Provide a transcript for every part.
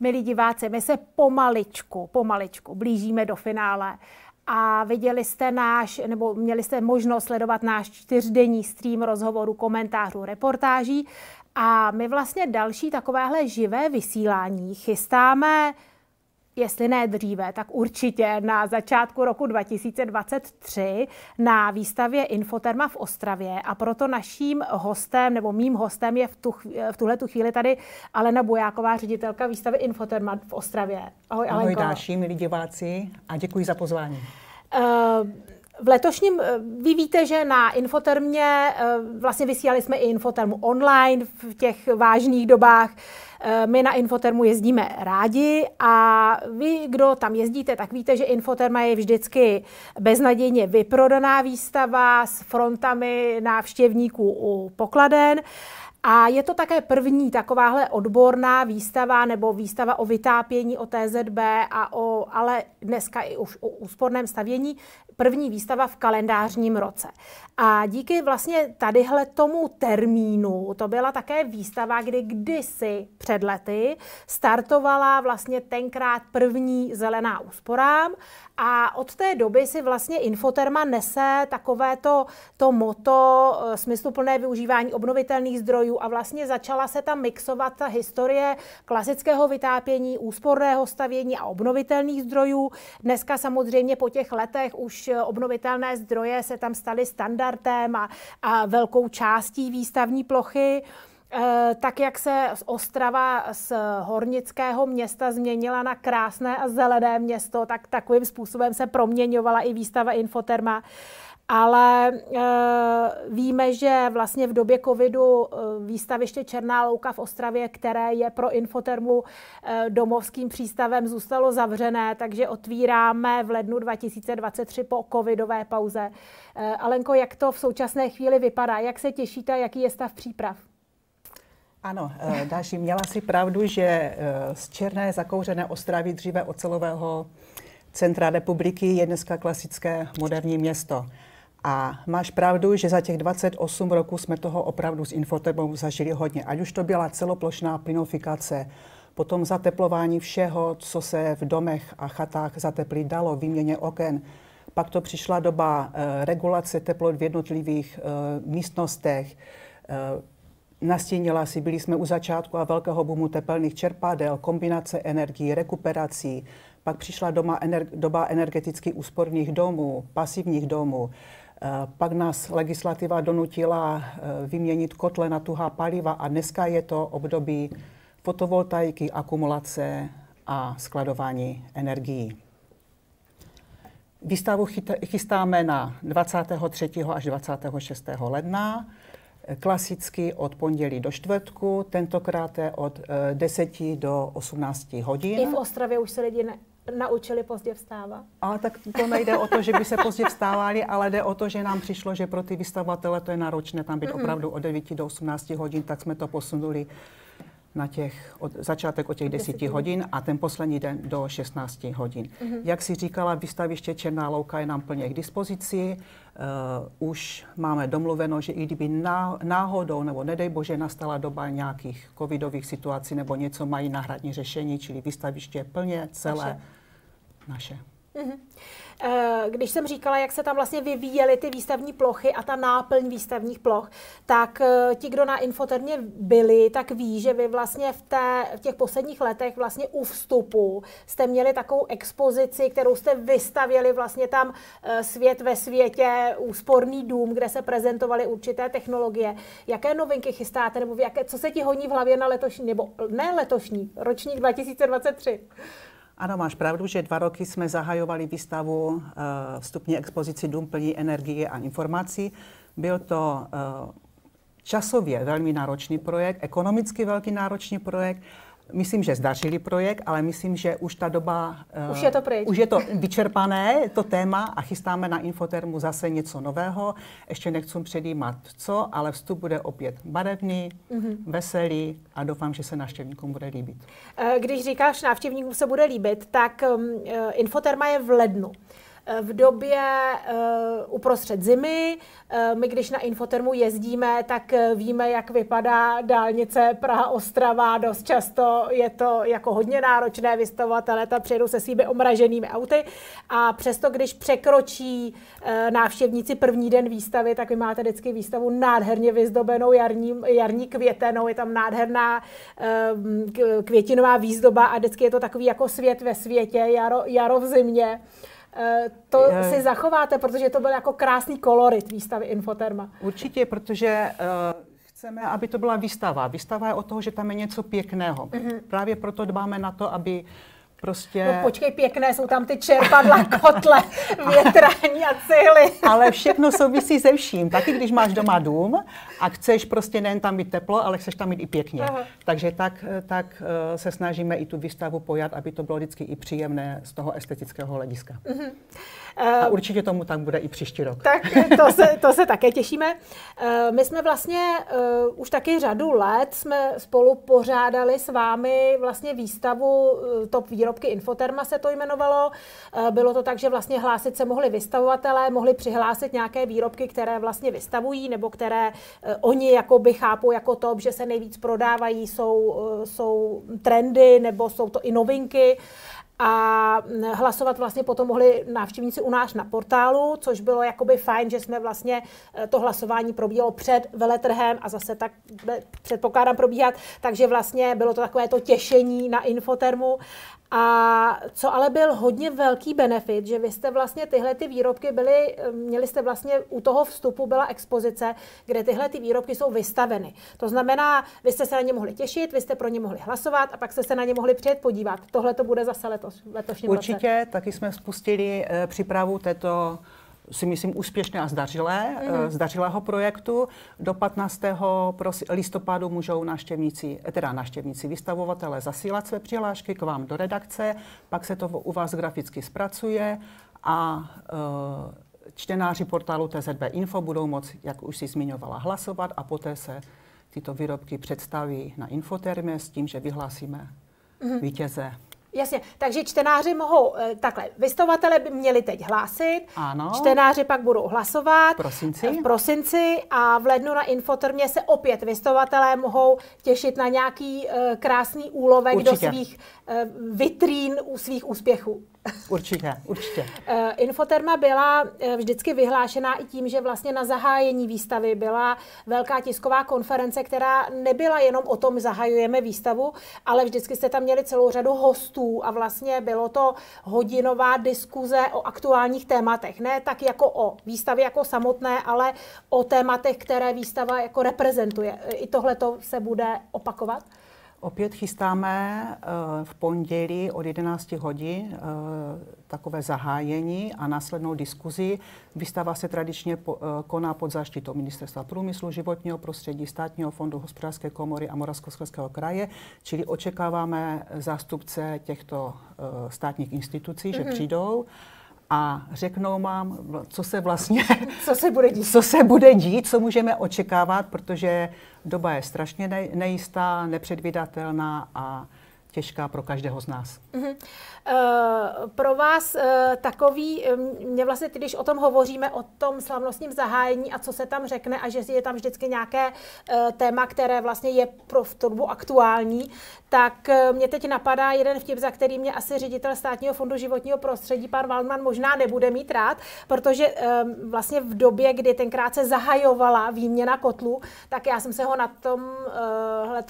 Milí diváci, my se pomaličku, pomaličku blížíme do finále a viděli jste náš, nebo měli jste možnost sledovat náš čtyřdenní stream rozhovoru, komentářů, reportáží a my vlastně další takovéhle živé vysílání chystáme jestli ne dříve, tak určitě na začátku roku 2023 na výstavě Infoterma v Ostravě a proto naším hostem nebo mým hostem je v, tu, v tuhle tu chvíli tady Alena Bojáková, ředitelka výstavy Infoterma v Ostravě. Ahoj, Ahoj Alenko. Ahoj další milí diváci a děkuji za pozvání. Uh, v letošním, eh, vy víte, že na Infotermě, eh, vlastně vysílali jsme i Infotermu online v těch vážných dobách, eh, my na Infotermu jezdíme rádi a vy, kdo tam jezdíte, tak víte, že Infoterma je vždycky beznadějně vyprodaná výstava s frontami návštěvníků u pokladen. A je to také první takováhle odborná výstava nebo výstava o vytápění, o TZB a o, ale dneska i už o úsporném stavění, první výstava v kalendářním roce. A díky vlastně tadyhle tomu termínu, to byla také výstava, kdy kdysi před lety startovala vlastně tenkrát první zelená úsporám a od té doby si vlastně Infoterma nese takové to, to moto eh, smysluplné využívání obnovitelných zdrojů a vlastně začala se tam mixovat ta historie klasického vytápění, úsporného stavění a obnovitelných zdrojů. Dneska samozřejmě po těch letech už Eh, obnovitelné zdroje se tam staly standardem a, a velkou částí výstavní plochy. Eh, tak, jak se Ostrava z hornického města změnila na krásné a zelené město, tak takovým způsobem se proměňovala i výstava Infoterma. Ale eh, víme, že vlastně v době covidu eh, výstaviště Černá louka v Ostravě, které je pro infotermu eh, domovským přístavem, zůstalo zavřené, takže otvíráme v lednu 2023 po covidové pauze. Alenko, jak to v současné chvíli vypadá? Jak se těšíte, jaký je stav příprav? Ano, Dáši, měla si pravdu, že z černé zakouřené Ostravy dříve ocelového centra republiky je dneska klasické moderní město. A máš pravdu, že za těch 28 roků jsme toho opravdu s infotermou zažili hodně. Ať už to byla celoplošná plynofikace, potom zateplování všeho, co se v domech a chatách zateplí, dalo, výměně oken. Pak to přišla doba eh, regulace teplot v jednotlivých eh, místnostech. Eh, nastínila si, byli jsme u začátku a velkého bumu tepelných čerpadel, kombinace energií, rekuperací. Pak přišla doma, ener, doba energeticky úsporných domů, pasivních domů. Eh, pak nás legislativa donutila eh, vyměnit kotle na tuhá paliva a dneska je to období fotovoltaiky, akumulace a skladování energií. Výstavu chystáme na 23. až 26. ledna, eh, klasicky od pondělí do čtvrtku, tentokrát je od 10 do 18 hodin. I v Ostravě už se lidi ne, naučili pozdě vstávat? A tak to nejde o to, že by se pozdě vstávali, ale jde o to, že nám přišlo, že pro ty vystavatele to je náročné tam být opravdu od 9 do 18 hodin, tak jsme to posunuli na těch, od, začátek od těch 10, hodin a ten poslední den do 16 hodin. Mm-hmm. Jak si říkala, vystaviště Černá louka je nám plně k dispozici. Uh, už máme domluveno, že i kdyby ná, náhodou nebo nedej bože nastala doba nějakých covidových situací nebo něco, mají náhradní řešení, čili vystaviště je plně celé. Naše naše. Mhm. Eh, když jsem říkala, jak se tam vlastně vyvíjely ty výstavní plochy a ta náplň výstavních ploch, tak eh, ti, kdo na infotermě byli, tak ví, že vy vlastně v, té, v těch posledních letech vlastně u vstupu jste měli takovou expozici, kterou jste vystavili vlastně tam eh, svět ve světě, úsporný dům, kde se prezentovaly určité technologie. Jaké novinky chystáte, nebo jaké, co se ti honí v hlavě na letošní, nebo ne letošní, ročník 2023? Ano, máš pravdu, že dva roky jsme zahajovali výstavu eh, vstupní expozici Dům plní energie a informací. Byl to eh, časově velmi náročný projekt, ekonomicky velký náročný projekt, myslím, že zdařili projekt, ale myslím, že už ta doba... Eh, už je to pryč. Už je to vyčerpané, to téma, a chystáme na Infotermu zase něco nového. Ještě nechci předjímat co, ale vstup bude opět barevný, mm-hmm. veselý a doufám, že se návštěvníkům bude líbit. Eh, když říkáš návštěvníkům se bude líbit, tak um, Infoterma je v lednu. Eh, v době eh, uprostřed zimy. Eh, my, když na infotermu jezdíme, tak víme, jak vypadá dálnice Praha-Ostrava. Dost často je to jako hodně náročné vystavovat ta přijedou se svými omraženými auty a přesto, když překročí návštěvníci první den výstavy, tak vy máte vždycky výstavu nádherně vyzdobenou jarní, jarní květenou, je tam nádherná květinová výzdoba a vždycky je to takový jako svět ve světě, jaro, jaro v zimě. Eh, to je... Eh. si zachováte, protože to byl jako krásný kolorit výstavy Infoterma. Určitě, protože eh, chceme, aby to byla výstava. Výstava je o toho, že tam je něco pěkného. Mm-hmm. Právě proto dbáme na to, aby prostě... No počkej, pěkné jsou tam ty čerpadla, kotle, větrání a cihly. Ale všechno souvisí se vším. Taky když máš doma dům a chceš prostě nejen tam mít teplo, ale chceš tam mít i pěkně. Aha. Takže tak, eh, tak eh, se snažíme i tu výstavu pojat, aby to bylo vždycky i příjemné z toho estetického hlediska. Uh-huh. A eh, určitě tomu tam bude i příští rok. Tak to se, to se také těšíme. My jsme vlastně uh, už taky řadu let jsme spolu pořádali s vámi vlastně výstavu top výrobky Infoterma se to jmenovalo. Bylo to tak, že vlastně hlásit se mohli vystavovatelé, mohli přihlásit nějaké výrobky, které vlastně vystavují nebo které Eh, oni jako by chápou jako to, že se nejvíc prodávají, jsou, eh, jsou trendy nebo jsou to i novinky a mm, hlasovat vlastně potom mohli návštěvníci u nás na portálu, což bylo jakoby fajn, že jsme vlastně eh, to hlasování probíhalo před veletrhem a zase tak předpokládám probíhat, takže vlastně bylo to takové to těšení na infotermu a co ale byl hodně velký benefit, že vy jste vlastně tyhle ty výrobky byly, měli jste vlastně u toho vstupu byla expozice, kde tyhle ty výrobky jsou vystaveny. To znamená, vy jste se na ně mohli těšit, vy jste pro ně mohli hlasovat a pak jste se na ně mohli přijet podívat. Tohle to bude zase letos, letošní Určitě, roce. taky jsme spustili e, přípravu této si myslím, úspěšné a zdařilé, mm-hmm. zdařilého projektu. Do 15. listopadu můžou návštěvníci, eh, teda návštěvníci vystavovatele zasílat své přihlášky k vám do redakce, pak se to u vás graficky zpracuje a uh, čtenáři portálu TZB Info budou moct, jak už si zmiňovala, hlasovat a poté se tyto výrobky představí na infotermě s tím, že vyhlásíme mm-hmm. vítěze. Jasně, takže čtenáři mohou, eh, takhle, vystovatele by měli teď hlásit, ano. čtenáři pak budou hlasovat. V prosinci. Eh, v prosinci a v lednu na Infotrmě se opět vystovatelé mohou těšit na nějaký eh, krásný úlovek Určitě. do svých vitrín, u svých úspěchů. Určitě, určitě. Eh, Infoterma byla eh, vždycky vyhlášená i tím, že vlastně na zahájení výstavy byla velká tisková konference, která nebyla jenom o tom, zahajujeme výstavu, ale vždycky jste tam měli celou řadu hostů a vlastně bylo to hodinová diskuze o aktuálních tématech. Ne tak jako o výstavě jako samotné, ale o tématech, které výstava jako reprezentuje. I tohle to se bude opakovat? Opět chystáme eh, v pondělí od 11 hodin eh, takové zahájení a následnou diskuzi. Výstava se tradičně eh, koná pod záštitou Ministerstva průmyslu, životního prostředí, Státního fondu hospodářské komory a Moravskoslezského kraje, čili očekáváme zástupce těchto státních institucí, mm-hmm. že mhm. přijdou a řeknou vám, co se vlastně, co se bude dít, co, se bude dít, co můžeme očekávat, protože doba je strašně nejistá, nepředvídatelná a těžká pro každého z nás. Mm-hmm. Uh, pro vás uh, takový, eh, mě vlastně, když o tom hovoříme, o tom slavnostním zahájení a co se tam řekne a že je tam vždycky nějaké uh, téma, které vlastně je pro v turbu aktuální, tak uh, mě teď napadá jeden vtip, za který mě asi ředitel státního fondu životního prostředí, pan Waldman, možná nebude mít rád, protože um, vlastně v době, kdy tenkrát se zahajovala výměna kotlu, tak já jsem se ho na tom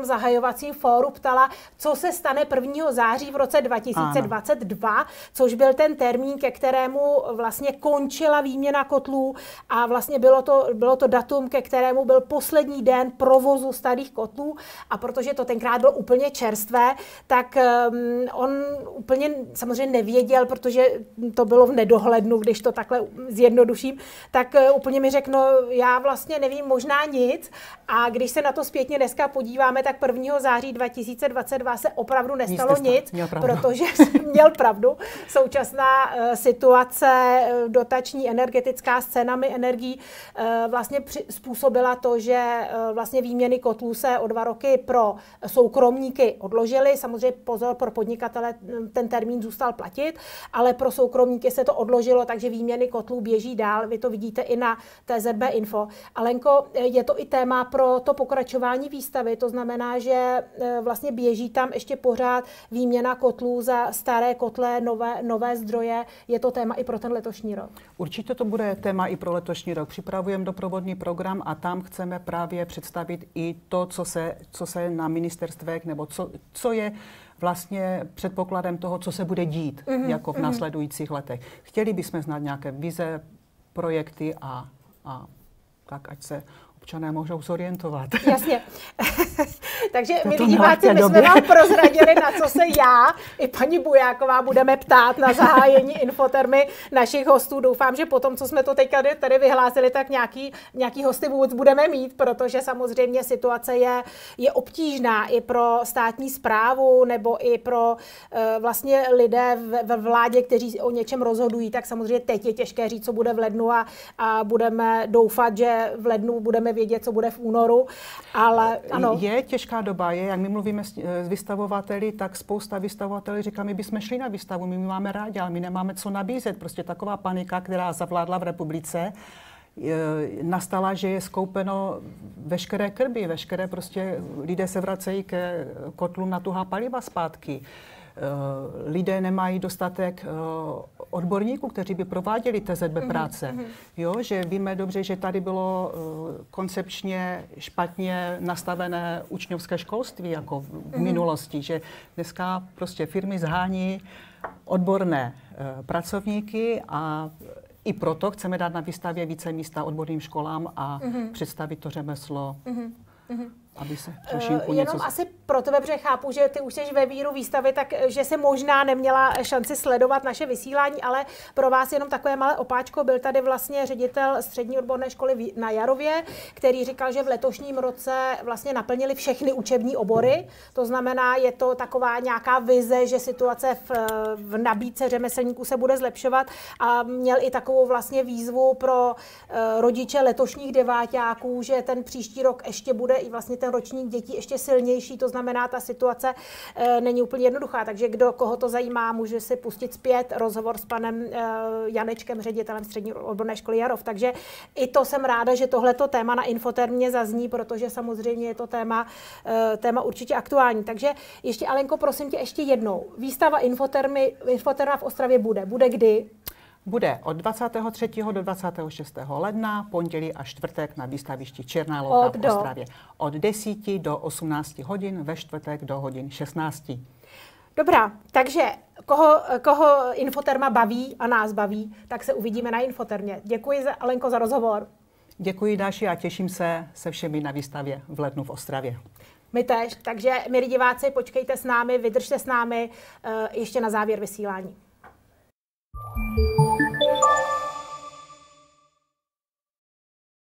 uh, zahajovacím fóru ptala, co se stane stane 1. září v roce 2022, ano. což byl ten termín, ke kterému vlastně končila výměna kotlů a vlastně bylo to, bylo to datum, ke kterému byl poslední den provozu starých kotlů a protože to tenkrát bylo úplně čerstvé, tak um, on úplně samozřejmě nevěděl, protože to bylo v nedohlednu, když to takhle zjednoduším, tak eh, úplně mi řekl, no já vlastně nevím možná nic a když se na to zpětně dneska podíváme, tak 1. září 2022 se opravdu opravdu nestalo nic, nic měl protože měl pravdu. Současná eh, situace, eh, dotační energetická s cenami energií eh, vlastně při, způsobila to, že vlastně výměny kotlů se o dva roky pro soukromníky odložily. Samozřejmě pozor pro podnikatele, hm, ten termín zůstal platit, ale pro soukromníky se to odložilo, takže výměny kotlů běží dál. Vy to vidíte i na TZB Info. Alenko, je to i téma pro to pokračování výstavy, to znamená, že vlastně běží tam ještě po pořád výměna kotlů za staré kotle, nové, nové zdroje. Je to téma i pro ten letošní rok? Určitě to bude téma i pro letošní rok. Připravujeme doprovodný program a tam chceme právě představit i to, co se, co se na ministerstvech nebo co, co je vlastně předpokladem toho, co se bude dít mm-hmm. jako v mhm. následujících letech. Chtěli bychom znát nějaké vize, projekty a, a tak, ať se občané mohou zorientovat. Jasně. Takže, my milí diváci, my době. jsme vám prozradili, na co se já i paní Bujáková budeme ptát na zahájení infotermy našich hostů. Doufám, že po tom, co jsme to teď tady vyhlásili, tak nějaký, nějaký hosty vůbec budeme mít, protože samozřejmě situace je, je obtížná i pro státní zprávu nebo i pro uh, vlastně lidé ve vládě, kteří o něčem rozhodují. Tak samozřejmě teď je těžké říct, co bude v lednu a, a budeme doufat, že v lednu budeme bude vědět, co bude v únoru, ale eh, ano. Je těžká doba, je, jak my mluvíme s, eh, s vystavovateli, tak spousta vystavovatelů říká, my bychom šli na výstavu, my, my máme rádi, ale my nemáme co nabízet. Prostě taková panika, která zavládla v republice, nastala, že je skoupeno veškeré krby, veškeré prostě lidé se vracejí ke kotlům na tuhá paliva zpátky. Eh, lidé nemají dostatek eh, odborníků, kteří by prováděli TZB mhm, práce. Mm-hmm. Jo, že víme dobře, že tady bylo eh, koncepčně špatně nastavené učňovské školství jako v mm-hmm. minulosti, že dneska prostě firmy zhání odborné pracovníky a i proto chceme dát na výstavě více místa odborným školám a mm-hmm. představit to řemeslo. Mm-hmm. Mm-hmm aby se eh, trošinku uh, Jenom asi pro tebe, protože chápu, že ty už jsi ve víru výstavy, takže eh, se možná neměla eh, šanci sledovat naše vysílání, ale pro vás jenom takové malé opáčko. Byl tady vlastně ředitel střední odborné školy na Jarově, který říkal, že v letošním roce vlastně naplnili všechny učební obory. To znamená, je to taková nějaká vize, že situace v, v nabídce řemeslníků se bude zlepšovat a měl i takovou vlastně výzvu pro rodiče letošních devátáků, že ten příští rok ještě bude i vlastně ten ročník dětí ještě silnější, to znamená, ta situace eh, není úplně jednoduchá. Takže kdo koho to zajímá, může si pustit zpět rozhovor s panem eh, Janečkem, ředitelem střední odborné školy Jarov. Takže i to jsem ráda, že tohleto téma na infotermě zazní, protože samozřejmě je to téma, eh, téma určitě aktuální. Takže ještě, Alenko, prosím tě ještě jednou. Výstava infotermy, infoterma v Ostravě bude. Bude kdy? bude od 23. do 26. ledna, pondělí a čtvrtek na výstavišti Černá louka od v Ostravě. Od 10 do 18 hodin, ve čtvrtek do hodin 16. Dobrá, takže koho, koho Infoterma baví a nás baví, tak se uvidíme na Infotermě. Děkuji, za, Alenko, za rozhovor. Děkuji, Dáši, a těším se se všemi na výstavě v lednu v Ostravě. My tež, takže milí diváci, počkejte s námi, vydržte s námi eh, ještě na závěr vysílání. thank you